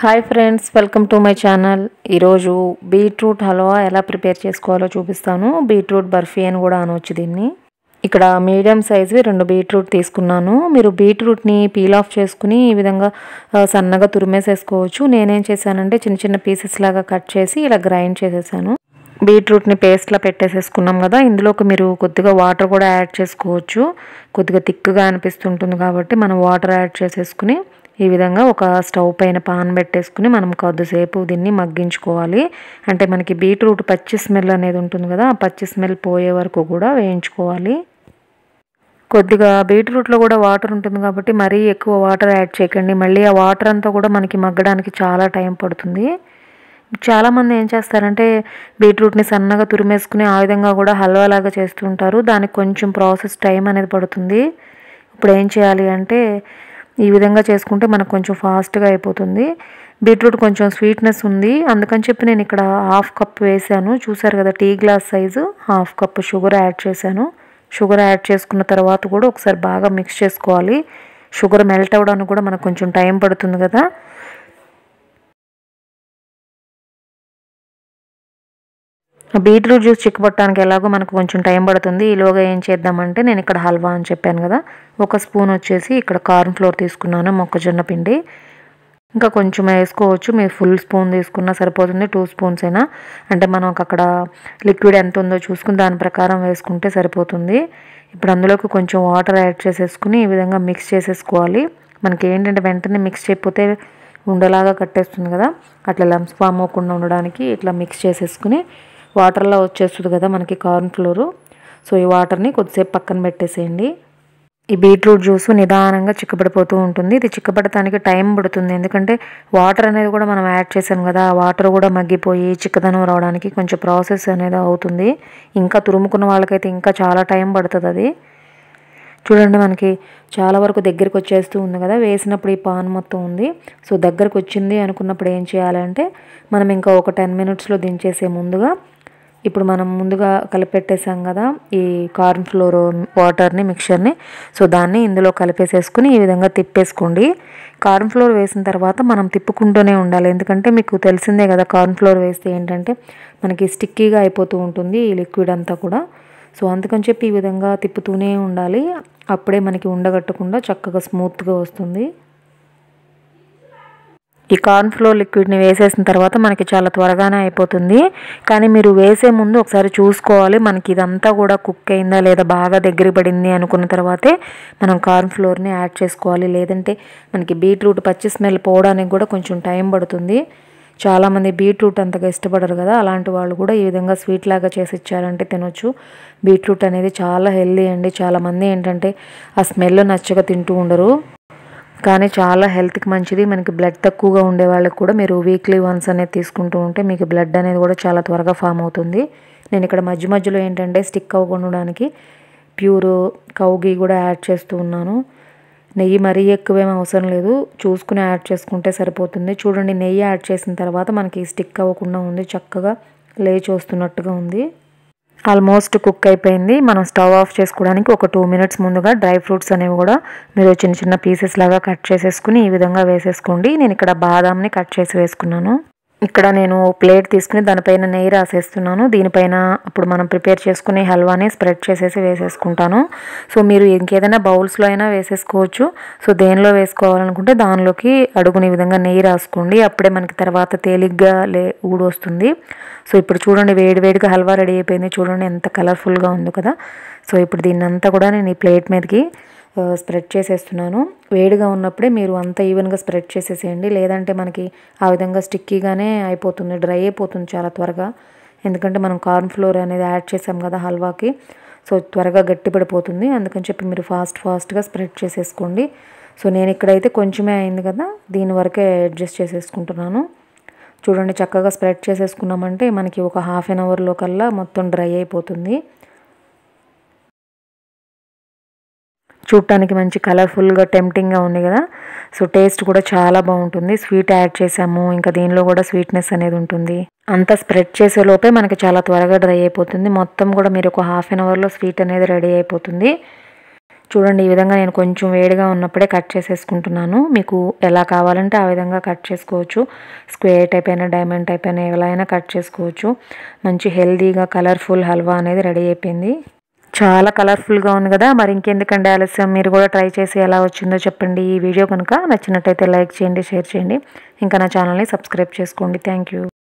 hi friends welcome to my channel ఈరోజు beetroot halwa ఎలా prepare చేసుకోవాలో చూపిస్తాను బీట్రూట్ బర్ఫీ అని కూడా అనవచ్చు దీన్ని ఇక్కడ మీడియం సైజువి రెండు బీట్రూట్ తీసుకున్నాను మీరు బీట్రూట్ని పీల్ ఆఫ్ చేసుకుని ఈ విధంగా సన్నగా తురిమేసేసుకోవచ్చు నేనేం చేశానంటే చిన్న చిన్న పీసెస్ లాగా కట్ చేసి ఇలా గ్రైండ్ చేసేసాను బీట్రూట్ని పేస్ట్లా పెట్టేసేసుకున్నాం కదా ఇందులోకి మీరు కొద్దిగా వాటర్ కూడా యాడ్ చేసుకోవచ్చు కొద్దిగా థిక్గా అనిపిస్తుంటుంది కాబట్టి మనం వాటర్ యాడ్ చేసేసుకుని ఈ విధంగా ఒక స్టవ్ పైన పాన్ పెట్టేసుకుని మనం కొద్దిసేపు దీన్ని మగ్గించుకోవాలి అంటే మనకి బీట్రూట్ పచ్చి స్మెల్ అనేది ఉంటుంది కదా ఆ పచ్చి స్మెల్ పోయే వరకు కూడా వేయించుకోవాలి కొద్దిగా బీట్రూట్లో కూడా వాటర్ ఉంటుంది కాబట్టి మరీ ఎక్కువ వాటర్ యాడ్ చేయకండి మళ్ళీ ఆ వాటర్ అంతా కూడా మనకి మగ్గడానికి చాలా టైం పడుతుంది చాలామంది ఏం చేస్తారంటే బీట్రూట్ని సన్నగా తురిమేసుకుని ఆ విధంగా కూడా హల్వాలాగా చేస్తుంటారు దానికి కొంచెం ప్రాసెస్ టైం అనేది పడుతుంది ఇప్పుడు ఏం చేయాలి అంటే ఈ విధంగా చేసుకుంటే మనకు కొంచెం ఫాస్ట్గా అయిపోతుంది బీట్రూట్ కొంచెం స్వీట్నెస్ ఉంది అందుకని చెప్పి నేను ఇక్కడ హాఫ్ కప్ వేసాను చూసారు కదా tea glass size half cup sugar add చేశాను షుగర్ యాడ్ చేసుకున్న తర్వాత కూడా ఒకసారి బాగా మిక్స్ చేసుకోవాలి షుగర్ మెల్ట్ అవ్వడానికి కూడా మనకు కొంచెం టైం పడుతుంది కదా బీట్రూట్ జ్యూస్ చిక్కబట్టడానికి ఎలాగో మనకు కొంచెం టైం పడుతుంది ఈలోగా ఏం చేద్దామంటే నేను ఇక్కడ హల్వా అని చెప్పాను కదా ఒక స్పూన్ వచ్చేసి ఇక్కడ కార్న్ ఫ్లోర్ తీసుకున్నాను మొక్కజొన్న పిండి ఇంకా కొంచెం వేసుకోవచ్చు మీరు ఫుల్ స్పూన్ తీసుకున్నా సరిపోతుంది టూ స్పూన్స్ అయినా అంటే మనం అక్కడ లిక్విడ్ ఎంత ఉందో చూసుకుని దాని ప్రకారం వేసుకుంటే సరిపోతుంది ఇప్పుడు అందులోకి కొంచెం వాటర్ యాడ్ చేసేసుకుని ఈ విధంగా మిక్స్ చేసేసుకోవాలి మనకి ఏంటంటే వెంటనే మిక్స్ చేయకపోతే ఉండలాగా కట్టేస్తుంది కదా అట్లా లమ్స్ ఫామ్ అవ్వకుండా ఉండడానికి ఇట్లా మిక్స్ చేసేసుకుని వాటర్లో వచ్చేస్తుంది కదా మనకి కార్న్ ఫ్లోరు సో ఈ వాటర్ని కొద్దిసేపు పక్కన పెట్టేసేయండి ఈ బీట్రూట్ జ్యూస్ నిదానంగా చిక్కబడిపోతూ ఉంటుంది ఇది చిక్కబడటానికి టైం పడుతుంది ఎందుకంటే వాటర్ అనేది కూడా మనం యాడ్ చేసాం కదా ఆ వాటర్ కూడా మగ్గిపోయి చిక్కదనం రావడానికి కొంచెం ప్రాసెస్ అనేది అవుతుంది ఇంకా తురుముకున్న వాళ్ళకైతే ఇంకా చాలా టైం పడుతుంది అది చూడండి మనకి చాలా వరకు దగ్గరికి వచ్చేస్తూ ఉంది కదా వేసినప్పుడు ఈ పాన్ మొత్తం ఉంది సో దగ్గరకు వచ్చింది అనుకున్నప్పుడు ఏం చేయాలంటే మనం ఇంకా ఒక టెన్ మినిట్స్లో దించేసే ముందుగా ఇప్పుడు మనం ముందుగా కలిపెట్టేసాం కదా ఈ కార్న్ ఫ్లోర్ వాటర్ని మిక్చర్ని సో దాన్ని ఇందులో కలిపేసేసుకుని ఈ విధంగా తిప్పేసుకోండి కార్న్ ఫ్లోర్ వేసిన తర్వాత మనం తిప్పుకుంటూనే ఉండాలి ఎందుకంటే మీకు తెలిసిందే కదా కార్న్ ఫ్లోర్ వేస్తే ఏంటంటే మనకి స్టిక్కీగా అయిపోతూ ఉంటుంది ఈ లిక్విడ్ అంతా కూడా సో అందుకని చెప్పి ఈ విధంగా తిప్పుతూనే ఉండాలి అప్పుడే మనకి ఉండగట్టకుండా చక్కగా స్మూత్గా వస్తుంది ఈ కార్న్ఫ్లోర్ లిక్విడ్ని వేసేసిన తర్వాత మనకి చాలా త్వరగానే అయిపోతుంది కానీ మీరు వేసే ముందు ఒకసారి చూసుకోవాలి మనకి ఇదంతా కూడా కుక్ అయిందా లేదా బాగా దగ్గర పడింది అనుకున్న తర్వాతే మనం కార్న్ఫ్లోర్ని యాడ్ చేసుకోవాలి లేదంటే మనకి బీట్రూట్ పచ్చి స్మెల్ పోవడానికి కూడా కొంచెం టైం పడుతుంది చాలామంది బీట్రూట్ అంతగా ఇష్టపడరు కదా అలాంటి వాళ్ళు కూడా ఈ విధంగా స్వీట్ లాగా చేసి ఇచ్చారంటే తినొచ్చు బీట్రూట్ అనేది చాలా హెల్దీ అండి చాలామంది ఏంటంటే ఆ స్మెల్ నచ్చగా తింటూ ఉండరు కానీ చాలా హెల్త్కి మంచిది మనకి బ్లడ్ తక్కువగా ఉండే వాళ్ళకి కూడా మీరు వీక్లీ వన్స్ అనేది తీసుకుంటూ ఉంటే మీకు బ్లడ్ అనేది కూడా చాలా త్వరగా ఫామ్ అవుతుంది నేను ఇక్కడ మధ్య మధ్యలో ఏంటంటే స్టిక్ ఉండడానికి ప్యూర్ కౌగి కూడా యాడ్ చేస్తూ ఉన్నాను నెయ్యి మరీ ఎక్కువేం అవసరం లేదు చూసుకుని యాడ్ చేసుకుంటే సరిపోతుంది చూడండి నెయ్యి యాడ్ చేసిన తర్వాత మనకి స్టిక్ అవ్వకుండా ఉంది చక్కగా లేచి వస్తున్నట్టుగా ఉంది ఆల్మోస్ట్ కుక్ అయిపోయింది మనం స్టవ్ ఆఫ్ చేసుకోవడానికి ఒక టూ మినిట్స్ ముందుగా డ్రై ఫ్రూట్స్ అనేవి కూడా మీరు చిన్న చిన్న పీసెస్ లాగా కట్ చేసేసుకుని ఈ విధంగా వేసేసుకోండి నేను ఇక్కడ బాదాంని కట్ చేసి వేసుకున్నాను ఇక్కడ నేను ప్లేట్ తీసుకుని దానిపైన నెయ్యి రాసేస్తున్నాను దీనిపైన అప్పుడు మనం ప్రిపేర్ చేసుకునే హల్వాని స్ప్రెడ్ చేసేసి వేసేసుకుంటాను సో మీరు ఇంకేదైనా బౌల్స్లో అయినా వేసేసుకోవచ్చు సో దేనిలో వేసుకోవాలనుకుంటే దానిలోకి అడుగునే విధంగా నెయ్యి రాసుకోండి అప్పుడే మనకి తర్వాత తేలిగ్గా లే ఊడు వస్తుంది సో ఇప్పుడు చూడండి వేడివేడిగా హల్వా రెడీ అయిపోయింది చూడండి ఎంత కలర్ఫుల్గా ఉందో కదా సో ఇప్పుడు దీన్నంతా కూడా నేను ఈ ప్లేట్ మీదకి స్ప్రెడ్ చేసేస్తున్నాను వేడిగా ఉన్నప్పుడే మీరు అంతా ఈవెన్గా స్ప్రెడ్ చేసేసేయండి లేదంటే మనకి ఆ విధంగా స్టిక్కీగానే అయిపోతుంది డ్రై అయిపోతుంది చాలా త్వరగా ఎందుకంటే మనం కార్న్ ఫ్లోర్ అనేది యాడ్ చేసాం కదా హల్వాకి సో త్వరగా గట్టిపడిపోతుంది అందుకని చెప్పి మీరు ఫాస్ట్ ఫాస్ట్గా స్ప్రెడ్ చేసేసుకోండి సో నేను ఇక్కడైతే కొంచెమే అయింది కదా దీని వరకే అడ్జస్ట్ చేసేసుకుంటున్నాను చూడండి చక్కగా స్ప్రెడ్ చేసేసుకున్నామంటే మనకి ఒక హాఫ్ అన్ అవర్లో కల్లా మొత్తం డ్రై అయిపోతుంది చూడటానికి మంచి కలర్ఫుల్గా టెంప్టింగ్గా ఉంది కదా సో టేస్ట్ కూడా చాలా బాగుంటుంది స్వీట్ యాడ్ చేసాము ఇంకా దీనిలో కూడా స్వీట్నెస్ అనేది ఉంటుంది అంతా స్ప్రెడ్ చేసే లోపే మనకి చాలా త్వరగా డ్రై అయిపోతుంది మొత్తం కూడా మీరు ఒక హాఫ్ అన్ అవర్లో స్వీట్ అనేది రెడీ అయిపోతుంది చూడండి ఈ విధంగా నేను కొంచెం వేడిగా ఉన్నప్పుడే కట్ చేసేసుకుంటున్నాను మీకు ఎలా కావాలంటే ఆ విధంగా కట్ చేసుకోవచ్చు స్క్వేర్ టైప్ అయినా డైమండ్ టైప్ అయినా ఎలా అయినా కట్ చేసుకోవచ్చు మంచి హెల్దీగా కలర్ఫుల్ హల్వా అనేది రెడీ అయిపోయింది చాలా కలర్ఫుల్గా ఉంది కదా మరి ఇంకెందుకండి ఆలస్యం మీరు కూడా ట్రై చేసి ఎలా వచ్చిందో చెప్పండి ఈ వీడియో కనుక నచ్చినట్టయితే లైక్ చేయండి షేర్ చేయండి ఇంకా నా ఛానల్ని సబ్స్క్రైబ్ చేసుకోండి థ్యాంక్